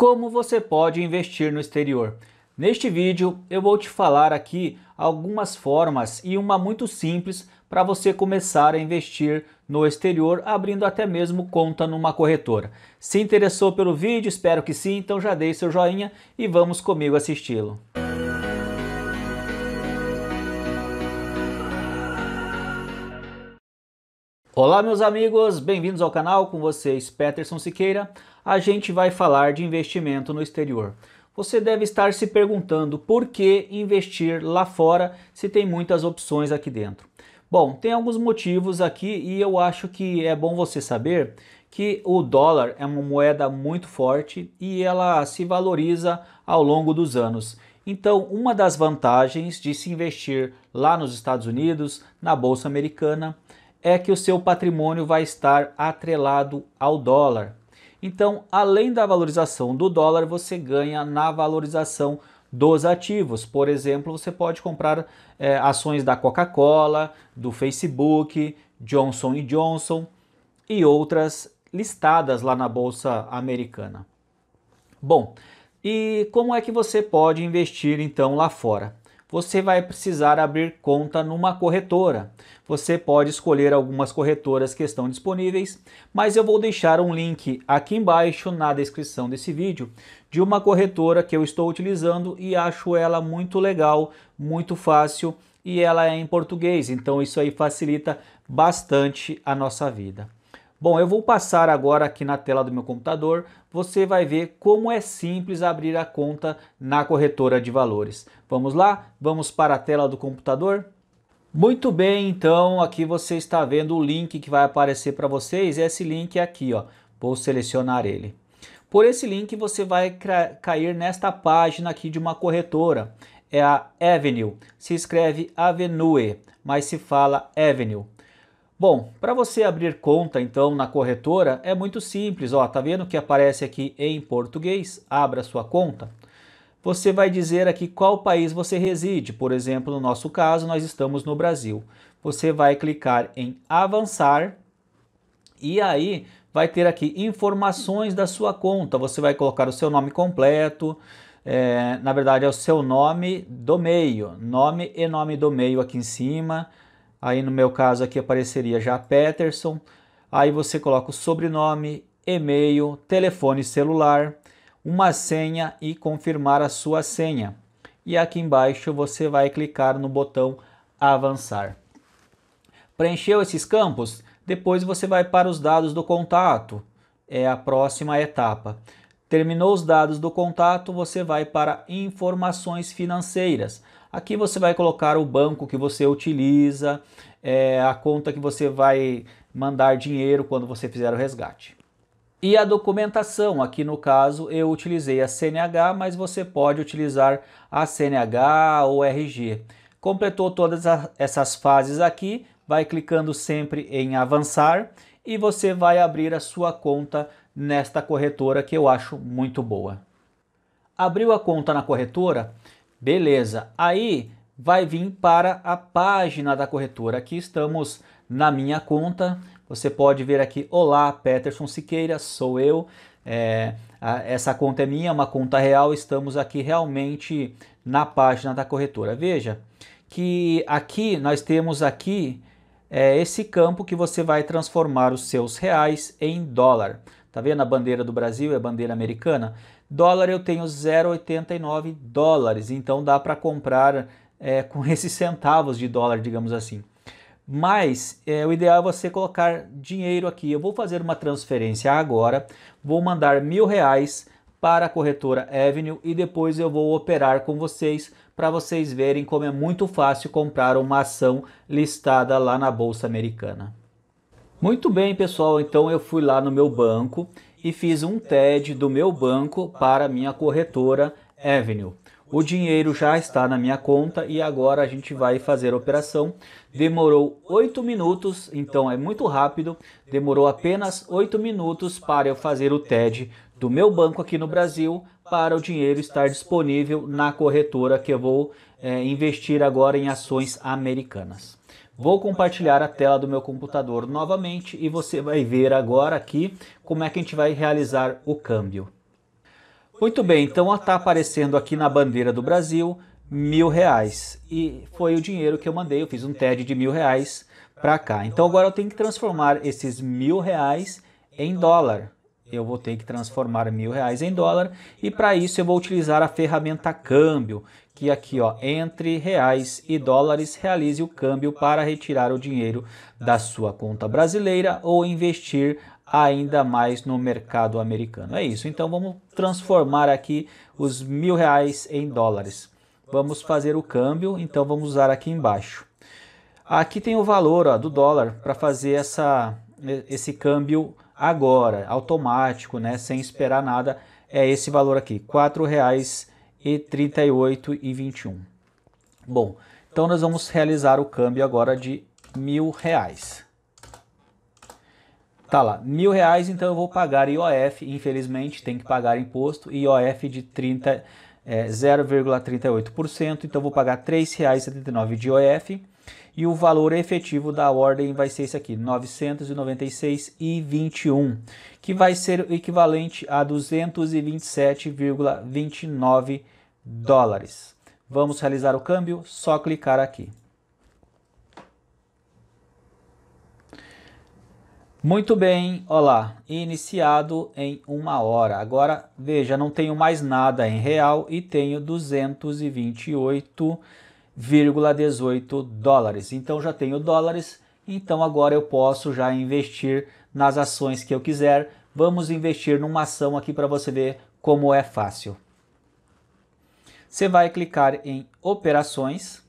Como você pode investir no exterior? Neste vídeo eu vou te falar aqui algumas formas e uma muito simples para você começar a investir no exterior, abrindo até mesmo conta numa corretora. Se interessou pelo vídeo? Espero que sim, então já deixe seu joinha e vamos comigo assisti-lo. Olá, meus amigos, bem-vindos ao canal. Com vocês, Peterson Siqueira. A gente vai falar de investimento no exterior. Você deve estar se perguntando por que investir lá fora se tem muitas opções aqui dentro. Bom, tem alguns motivos aqui e eu acho que é bom você saber que o dólar é uma moeda muito forte e ela se valoriza ao longo dos anos. Então, uma das vantagens de se investir lá nos Estados Unidos, na bolsa americana, é que o seu patrimônio vai estar atrelado ao dólar. Então, além da valorização do dólar, você ganha na valorização dos ativos. Por exemplo, você pode comprar é, ações da Coca-Cola, do Facebook, Johnson Johnson e outras listadas lá na Bolsa Americana. Bom, e como é que você pode investir então lá fora? você vai precisar abrir conta numa corretora. Você pode escolher algumas corretoras que estão disponíveis, mas eu vou deixar um link aqui embaixo na descrição desse vídeo de uma corretora que eu estou utilizando e acho ela muito legal, muito fácil e ela é em português, então isso aí facilita bastante a nossa vida. Bom, eu vou passar agora aqui na tela do meu computador, você vai ver como é simples abrir a conta na corretora de valores. Vamos lá? Vamos para a tela do computador? Muito bem, então aqui você está vendo o link que vai aparecer para vocês, esse link é aqui, ó. Vou selecionar ele. Por esse link você vai cair nesta página aqui de uma corretora. É a Avenue. Se escreve Avenue, mas se fala Avenue. Bom, para você abrir conta então na corretora é muito simples, ó, tá vendo que aparece aqui em português, abra sua conta. Você vai dizer aqui qual país você reside, por exemplo, no nosso caso nós estamos no Brasil. Você vai clicar em avançar e aí vai ter aqui informações da sua conta. Você vai colocar o seu nome completo, é, na verdade é o seu nome do meio, nome e nome do meio aqui em cima, Aí no meu caso aqui apareceria já Peterson. Aí você coloca o sobrenome, e-mail, telefone celular, uma senha e confirmar a sua senha. E aqui embaixo você vai clicar no botão avançar. Preencheu esses campos? Depois você vai para os dados do contato. É a próxima etapa. Terminou os dados do contato, você vai para informações financeiras. Aqui você vai colocar o banco que você utiliza, é, a conta que você vai mandar dinheiro quando você fizer o resgate. E a documentação, aqui no caso eu utilizei a CNH, mas você pode utilizar a CNH ou RG. Completou todas essas fases aqui, vai clicando sempre em avançar e você vai abrir a sua conta nesta corretora que eu acho muito boa. Abriu a conta na corretora, Beleza, aí vai vir para a página da corretora. Aqui estamos na minha conta. Você pode ver aqui, olá, Peterson Siqueira, sou eu. É, a, essa conta é minha, é uma conta real. Estamos aqui realmente na página da corretora. Veja que aqui nós temos aqui é, esse campo que você vai transformar os seus reais em dólar. Tá vendo a bandeira do Brasil é a bandeira americana? Dólar eu tenho 0,89 dólares, então dá para comprar é, com esses centavos de dólar, digamos assim. Mas é, o ideal é você colocar dinheiro aqui. Eu vou fazer uma transferência agora, vou mandar mil reais para a corretora Avenue e depois eu vou operar com vocês para vocês verem como é muito fácil comprar uma ação listada lá na Bolsa Americana. Muito bem, pessoal. Então eu fui lá no meu banco e fiz um TED do meu banco para minha corretora Avenue. O dinheiro já está na minha conta e agora a gente vai fazer a operação. Demorou 8 minutos, então é muito rápido. Demorou apenas 8 minutos para eu fazer o TED do meu banco aqui no Brasil para o dinheiro estar disponível na corretora que eu vou é, investir agora em ações americanas. Vou compartilhar a tela do meu computador novamente e você vai ver agora aqui como é que a gente vai realizar o câmbio. Muito bem, então está aparecendo aqui na bandeira do Brasil mil reais. E foi o dinheiro que eu mandei, eu fiz um TED de mil reais para cá. Então agora eu tenho que transformar esses mil reais em dólar eu vou ter que transformar mil reais em dólar e para isso eu vou utilizar a ferramenta câmbio, que aqui ó, entre reais e dólares realize o câmbio para retirar o dinheiro da sua conta brasileira ou investir ainda mais no mercado americano. É isso, então vamos transformar aqui os mil reais em dólares. Vamos fazer o câmbio, então vamos usar aqui embaixo. Aqui tem o valor ó, do dólar para fazer essa, esse câmbio agora, automático, né, sem esperar nada, é esse valor aqui, R$ 4,38,21. Bom, então nós vamos realizar o câmbio agora de mil reais. Tá lá, mil reais, então eu vou pagar IOF, infelizmente tem que pagar imposto, IOF de 30, é, 0,38%, então vou pagar R$ 3,79 de IOF, e o valor efetivo da ordem vai ser esse aqui, 996,21, que vai ser o equivalente a 227,29 dólares. Vamos realizar o câmbio? Só clicar aqui. Muito bem, olá, iniciado em uma hora. Agora, veja, não tenho mais nada em real e tenho 228 1,18 dólares. Então já tenho dólares, então agora eu posso já investir nas ações que eu quiser. Vamos investir numa ação aqui para você ver como é fácil. Você vai clicar em operações,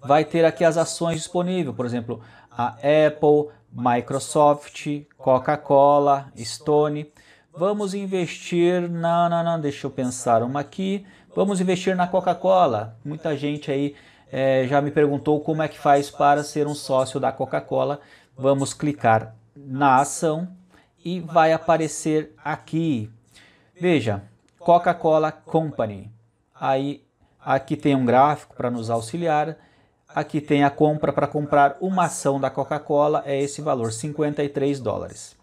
vai ter aqui as ações disponíveis, por exemplo, a Apple, Microsoft, Coca-Cola, Stone. Vamos investir na, na, na, deixa eu pensar uma aqui. Vamos investir na Coca-Cola. Muita gente aí é, já me perguntou como é que faz para ser um sócio da Coca-Cola. Vamos clicar na ação e vai aparecer aqui. Veja, Coca-Cola Company. Aí aqui tem um gráfico para nos auxiliar. Aqui tem a compra para comprar uma ação da Coca-Cola, é esse valor, 53 dólares.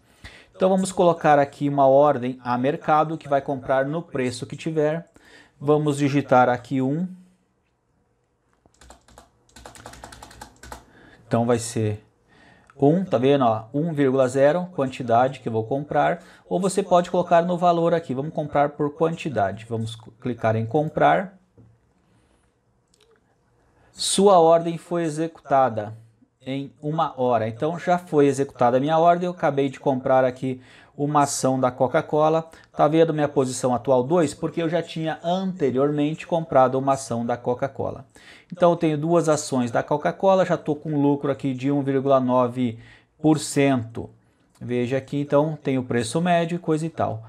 Então vamos colocar aqui uma ordem a mercado que vai comprar no preço que tiver. Vamos digitar aqui 1. Então vai ser 1, tá vendo? 1,0, quantidade que eu vou comprar. Ou você pode colocar no valor aqui. Vamos comprar por quantidade. Vamos clicar em comprar. Sua ordem foi executada em uma hora. Então já foi executada a minha ordem. Eu acabei de comprar aqui uma ação da Coca-Cola. Tá vendo minha posição atual 2? Porque eu já tinha anteriormente comprado uma ação da Coca-Cola. Então eu tenho duas ações da Coca-Cola, já estou com lucro aqui de 1,9%. Veja aqui então, tem o preço médio e coisa e tal.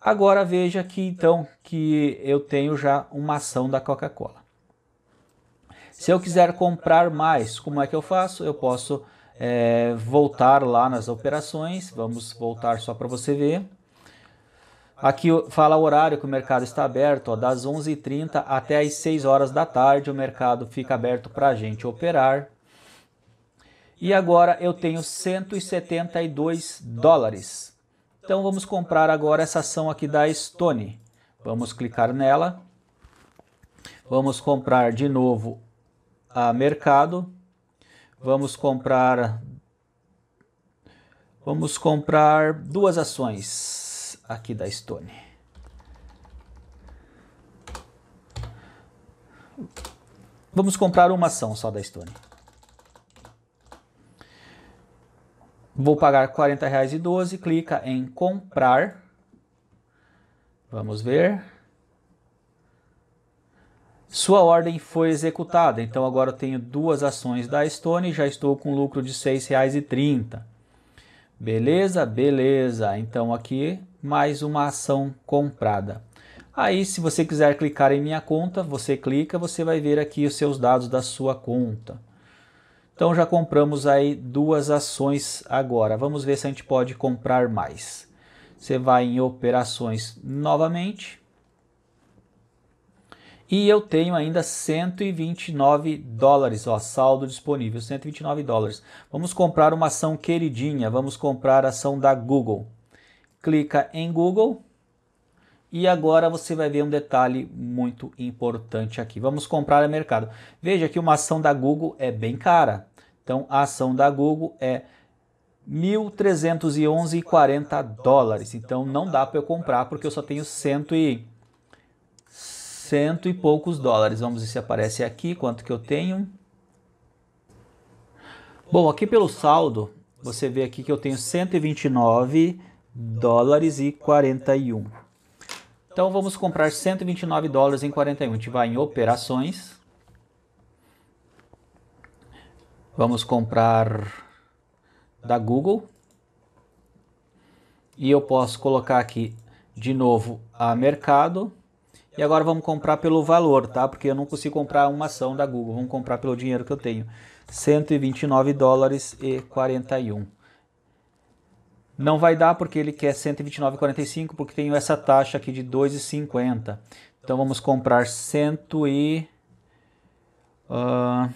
Agora veja aqui então que eu tenho já uma ação da Coca-Cola. Se eu quiser comprar mais, como é que eu faço? Eu posso é, voltar lá nas operações. Vamos voltar só para você ver. Aqui fala o horário que o mercado está aberto, ó, das 11h30 até as 6 horas da tarde o mercado fica aberto para a gente operar. E agora eu tenho 172 dólares. Então vamos comprar agora essa ação aqui da Stone. Vamos clicar nela. Vamos comprar de novo a mercado. Vamos comprar. Vamos comprar duas ações aqui da Stone. Vamos comprar uma ação só da Stone. Vou pagar R$ 40,12. Clica em comprar. Vamos ver. Sua ordem foi executada, então agora eu tenho duas ações da Stone e já estou com lucro de R$ 6,30. Beleza? Beleza. Então aqui mais uma ação comprada. Aí se você quiser clicar em minha conta, você clica, você vai ver aqui os seus dados da sua conta. Então já compramos aí duas ações agora. Vamos ver se a gente pode comprar mais. Você vai em operações novamente. E eu tenho ainda 129 dólares, ó, saldo disponível, 129 dólares. Vamos comprar uma ação queridinha, vamos comprar a ação da Google. Clica em Google e agora você vai ver um detalhe muito importante aqui. Vamos comprar a mercado. Veja que uma ação da Google é bem cara. Então a ação da Google é 1.311,40 dólares. Então não dá para eu comprar porque eu só tenho 100 e cento e poucos dólares. Vamos ver se aparece aqui quanto que eu tenho. Bom, aqui pelo saldo, você vê aqui que eu tenho 129 dólares e 41. Então vamos comprar 129 dólares em 41. A gente vai em operações. Vamos comprar da Google. E eu posso colocar aqui de novo a mercado. E agora vamos comprar pelo valor, tá? Porque eu não consigo comprar uma ação da Google. Vamos comprar pelo dinheiro que eu tenho. 129 dólares e 41. Não vai dar porque ele quer 129,45 porque tenho essa taxa aqui de 2,50. Então vamos comprar 100 e uh, ah,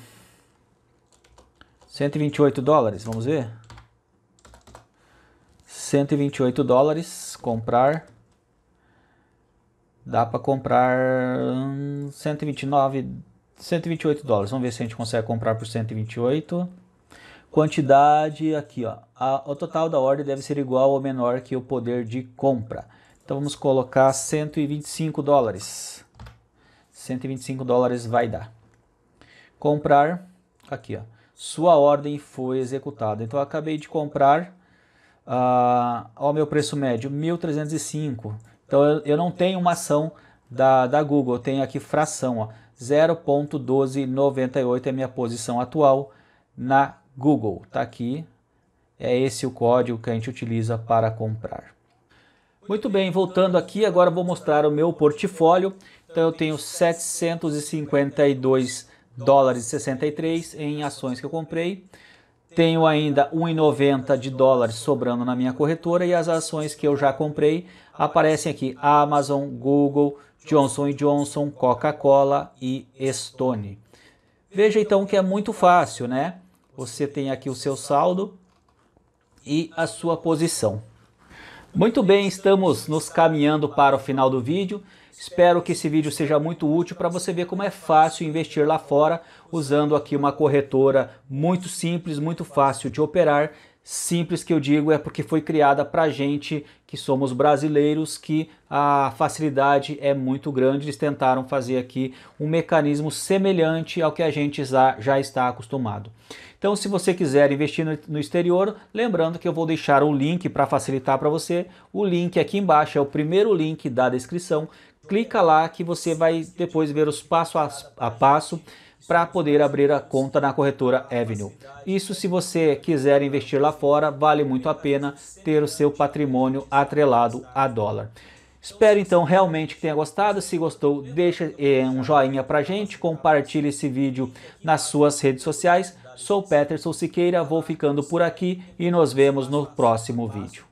128 dólares, vamos ver? 128 dólares, comprar Dá para comprar 129, hum, 128 dólares. Vamos ver se a gente consegue comprar por 128. Quantidade aqui, ó. A, o total da ordem deve ser igual ou menor que o poder de compra. Então vamos colocar 125 dólares. 125 dólares vai dar. Comprar, aqui ó. Sua ordem foi executada. Então eu acabei de comprar uh, ao meu preço médio, 1.305. Então eu, eu não tenho uma ação da, da Google, eu tenho aqui fração, 0.1298 é minha posição atual na Google. Está aqui, é esse o código que a gente utiliza para comprar. Muito bem, voltando aqui, agora vou mostrar o meu portfólio. Então eu tenho 752 dólares 63 em ações que eu comprei. Tenho ainda 1,90 de dólares sobrando na minha corretora e as ações que eu já comprei, aparecem aqui Amazon, Google, Johnson Johnson, Coca-Cola e Stone. Veja então que é muito fácil, né? Você tem aqui o seu saldo e a sua posição. Muito bem, estamos nos caminhando para o final do vídeo. Espero que esse vídeo seja muito útil para você ver como é fácil investir lá fora usando aqui uma corretora muito simples, muito fácil de operar simples que eu digo é porque foi criada para gente que somos brasileiros, que a facilidade é muito grande. Eles tentaram fazer aqui um mecanismo semelhante ao que a gente já está acostumado. Então, se você quiser investir no exterior, lembrando que eu vou deixar o link para facilitar para você. O link aqui embaixo é o primeiro link da descrição. Clica lá que você vai depois ver os passo a passo para poder abrir a conta na corretora Avenue. Isso se você quiser investir lá fora, vale muito a pena ter o seu patrimônio atrelado a dólar. Espero então realmente que tenha gostado. Se gostou, deixa eh, um joinha pra gente, compartilhe esse vídeo nas suas redes sociais. Sou Peterson Siqueira, vou ficando por aqui e nos vemos no próximo vídeo.